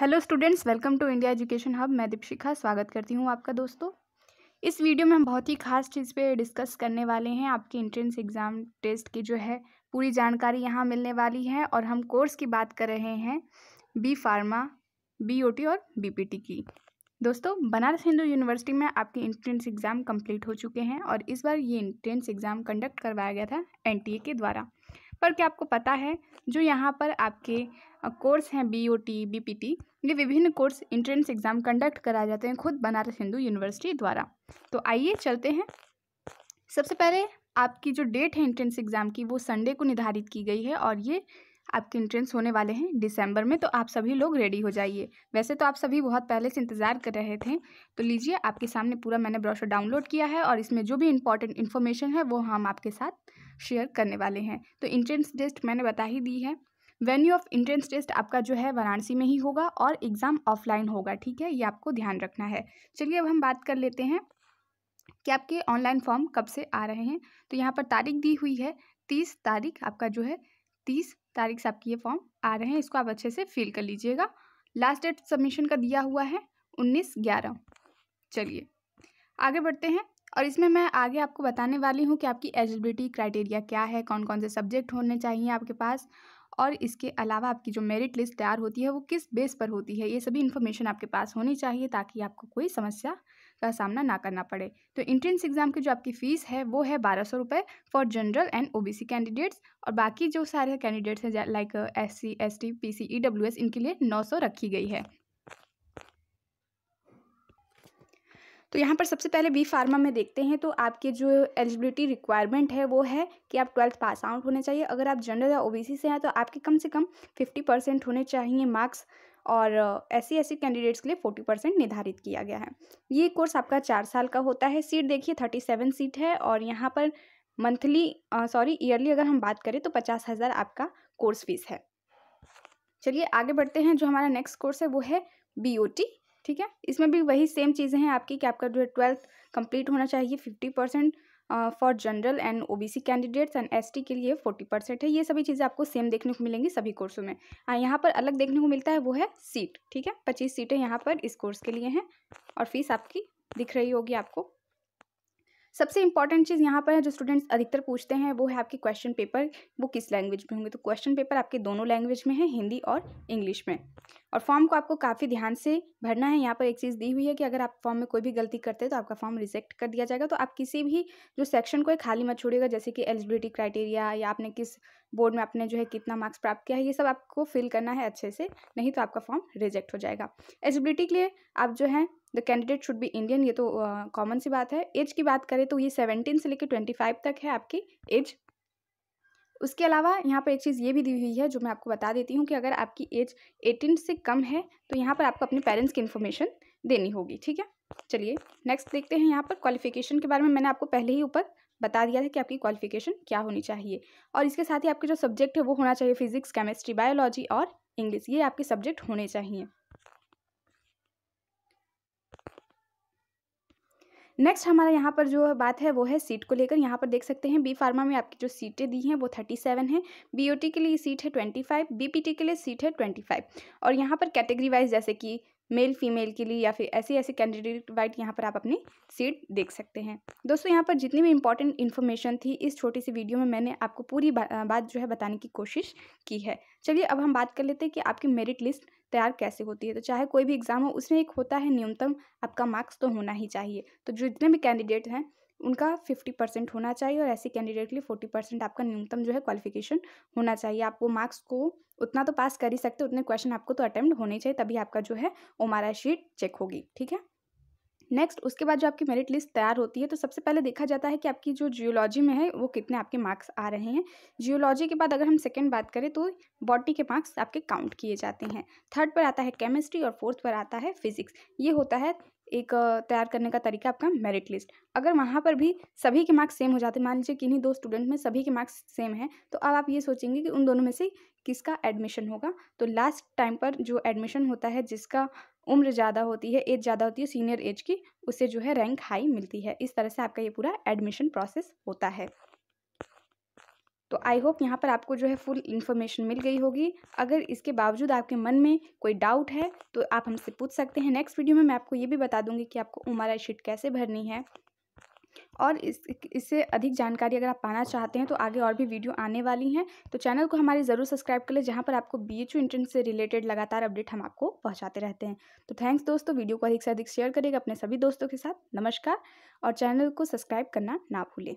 hello students welcome to India education hub मैं दीपशिखा स्वागत करती हूँ आपका दोस्तों इस वीडियो में हम बहुत ही खास चीज़ पे डिस्कस करने वाले हैं आपके एंट्रेंस एग्ज़ाम टेस्ट की जो है पूरी जानकारी यहाँ मिलने वाली है और हम कोर्स की बात कर रहे हैं बी फार्मा बी और बी की दोस्तों बनारस हिंदू यूनिवर्सिटी में आपके इंट्रेंस एग्ज़ाम कम्प्लीट हो चुके हैं और इस बार ये इंट्रेंस एग्ज़ाम कंडक्ट करवाया गया था एन के द्वारा पर क्या आपको पता है जो यहाँ पर आपके कोर्स हैं B O T B P T ये विभिन्न कोर्स इंट्रेंस एग्ज़ाम कंडक्ट कराए जाते हैं खुद बनारस हिंदू यूनिवर्सिटी द्वारा तो आइए चलते हैं सबसे पहले आपकी जो डेट है इंट्रेंस एग्ज़ाम की वो संडे को निर्धारित की गई है और ये आपके इंट्रेंस होने वाले हैं दिसंबर में तो आप सभी लोग रेडी हो जाइए वैसे तो आप सभी बहुत पहले से इंतज़ार कर रहे थे तो लीजिए आपके सामने पूरा मैंने ब्रोशर डाउनलोड किया है और इसमें जो भी इंपॉर्टेंट इन्फॉर्मेशन है वो हम आपके साथ शेयर करने वाले हैं तो इंट्रेंस डेस्ट मैंने बता ही दी है वेन्यू ऑफ इंट्रेंस टेस्ट आपका जो है वाराणसी में ही होगा और एग्ज़ाम ऑफलाइन होगा ठीक है ये आपको ध्यान रखना है चलिए अब हम बात कर लेते हैं कि आपके ऑनलाइन फॉर्म कब से आ रहे हैं तो यहाँ पर तारीख दी हुई है तीस तारीख आपका जो है तीस तारीख से आपकी ये फॉर्म आ रहे हैं इसको आप अच्छे से फिल कर लीजिएगा लास्ट डेट सबमिशन का दिया हुआ है उन्नीस ग्यारह चलिए आगे बढ़ते हैं और इसमें मैं आगे आपको बताने वाली हूँ कि आपकी एलिजिबिलिटी क्राइटेरिया क्या है कौन कौन से सब्जेक्ट होने चाहिए आपके पास और इसके अलावा आपकी जो मेरिट लिस्ट तैयार होती है वो किस बेस पर होती है ये सभी इन्फॉर्मेशन आपके पास होनी चाहिए ताकि आपको कोई समस्या का सामना ना करना पड़े तो इंट्रेंस एग्ज़ाम की जो आपकी फ़ीस है वो है बारह सौ रुपये for general and OBC candidates और बाकी जो सारे कैंडिडेट्स हैं like S C S T P C E W S इनके लिए नौ सौ रखी गई है तो यहाँ पर सबसे पहले बी फार्मा में देखते हैं तो आपके जो एलिजिबिलिटी रिक्वायरमेंट है वो है कि आप ट्वेल्थ पास आउट होने चाहिए अगर आप जनरल या ओबीसी से हैं तो आपके कम से कम फिफ्टी परसेंट होने चाहिए मार्क्स और ऐसे ऐसे कैंडिडेट्स के लिए फोर्टी परसेंट निर्धारित किया गया है ये कोर्स आपका चार साल का होता है सीट देखिए थर्टी सेवन सीट है और यहाँ पर मंथली सॉरी ईयरली अगर हम बात करें तो पचास हज़ार आपका कोर्स फीस है चलिए आगे बढ़ते हैं जो हमारा नेक्स्ट कोर्स है वो है बी ओ टी ठीक है इसमें भी वही सेम चीज़ें हैं आपकी कि आपका जो है ट्वेल्थ कंप्लीट होना चाहिए fifty percent for general and OBC candidates and ST के लिए फोर्टी परसेंट है ये सभी चीज़ें आपको सेम देखने को मिलेंगी सभी कोर्सों में हाँ यहाँ पर अलग देखने को मिलता है वो है सीट ठीक है पच्चीस सीटें यहाँ पर इस कोर्स के लिए हैं और फीस आपकी दिख रही होगी आपको सबसे इंपॉर्टेंट चीज़ यहाँ पर है जो स्टूडेंट्स अधिकतर पूछते हैं वो है आपके क्वेश्चन पेपर वो किस लैंग्वेज में होंगे तो क्वेश्चन पेपर आपके दोनों लैंग्वेज में है हिंदी और इंग्लिश में और फॉर्म को आपको काफ़ी ध्यान से भरना है यहाँ पर एक चीज़ दी हुई है कि अगर आप फॉर्म में कोई भी गलती करते हैं तो आपका फॉर्म रिजेक्ट कर दिया जाएगा तो आप किसी भी जो सेक्शन को खाली मत छोड़िएगा जैसे कि एलिजिबिलिटी क्राइटेरिया या आपने किस बोर्ड में आपने जो है कितना मार्क्स प्राप्त किया है ये सब आपको फिल करना है अच्छे से नहीं तो आपका फॉर्म रिजेक्ट हो जाएगा एलिजिबिलिटी के लिए आप जो है the candidate should be Indian ये तो कॉमन सी बात है एज की बात करें तो ये सेवनटीन से लेकर ट्वेंटी फाइव तक है आपकी एज उसके अलावा यहाँ पर एक चीज़ ये भी दी हुई है जो मैं आपको बता देती हूँ कि अगर आपकी एज एटीन से कम है तो यहाँ पर आपको अपने पेरेंट्स की इन्फॉर्मेशन देनी होगी ठीक है चलिए नेक्स्ट देखते हैं यहाँ पर क्वालिफिकेशन के बारे में मैंने आपको पहले ही ऊपर बता दिया था कि आपकी क्वालिफिकेशन क्या होनी चाहिए और इसके साथ ही आपके जो सब्जेक्ट है वो होना चाहिए फिजिक्स केमिस्ट्री बायोलॉजी और इंग्लिश ये आपके सब्जेक्ट होने चाहिए नेक्स्ट हमारा यहाँ पर जो बात है वो है सीट को लेकर यहाँ पर देख सकते हैं बी फार्मा में आपकी जो सीटें दी हैं वो थर्टी सेवन है टी के लिए सीट है ट्वेंटी फाइव टी के लिए सीट है ट्वेंटी फाइव और यहाँ पर कैटेगरी वाइज जैसे कि मेल फीमेल के लिए या फिर ऐसे ऐसे कैंडिडेट वाइट यहाँ पर आप अपनी सीट देख सकते हैं दोस्तों यहाँ पर जितनी भी इंपॉर्टेंट इन्फॉर्मेशन थी इस छोटी सी वीडियो में मैंने आपको पूरी बा, बात जो है बताने की कोशिश की है चलिए अब हम बात कर लेते हैं कि आपकी मेरिट लिस्ट तैयार कैसे होती है तो चाहे कोई भी एग्ज़ाम हो उसमें एक होता है न्यूनतम आपका मार्क्स तो होना ही चाहिए तो जितने भी कैंडिडेट हैं उनका फिफ्टी परसेंट होना चाहिए और ऐसे कैंडिडेट के लिए फोर्टी परसेंट आपका न्यूनतम जो है क्वालिफिकेशन होना चाहिए आप वो मार्क्स को उतना तो पास कर ही सकते उतने क्वेश्चन आपको तो अटैम्प्ट होने चाहिए तभी आपका जो है ओमारा शीट चेक होगी ठीक है नेक्स्ट उसके बाद जो आपकी मेरिट लिस्ट तैयार होती है तो सबसे पहले देखा जाता है कि आपकी जो जियोलॉजी में है वो कितने आपके मार्क्स आ रहे हैं जियोलॉजी के बाद अगर हम सेकेंड बात करें तो बॉटी के मार्क्स आपके काउंट किए जाते हैं थर्ड पर आता है केमिस्ट्री और फोर्थ पर आता है फिजिक्स ये होता है एक तैयार करने का तरीका आपका मेरिट लिस्ट अगर वहाँ पर भी सभी के मार्क्स सेम हो जाते मान लीजिए किन्हीं दो स्टूडेंट में सभी के मार्क्स सेम हैं तो अब आप ये सोचेंगे कि उन दोनों में से किसका एडमिशन होगा तो लास्ट टाइम पर जो एडमिशन होता है जिसका उम्र ज़्यादा होती है एज ज़्यादा होती है सीनियर एज की उससे जो है रैंक हाई मिलती है इस तरह से आपका ये पूरा एडमिशन प्रोसेस होता है तो आई होप यहाँ पर आपको जो है फुल इन्फॉर्मेशन मिल गई होगी अगर इसके बावजूद आपके मन में कोई डाउट है तो आप हमसे पूछ सकते हैं नेक्स्ट वीडियो में मैं आपको ये भी बता दूंगी कि आपको उमारा शीट कैसे भरनी है और इस इससे अधिक जानकारी अगर आप पाना चाहते हैं तो आगे और भी वीडियो आने वाली हैं तो चैनल को हमारे ज़रूर सब्सक्राइब कर लें जहाँ पर आपको बी एच एंट्रेंस से रिलेटेड लगातार अपडेट हम आपको पहुँचाते रहते हैं तो थैंक्स दोस्तों वीडियो को अधिक से अधिक शेयर करेगा अपने सभी दोस्तों के साथ नमस्कार और चैनल को सब्सक्राइब करना ना भूलें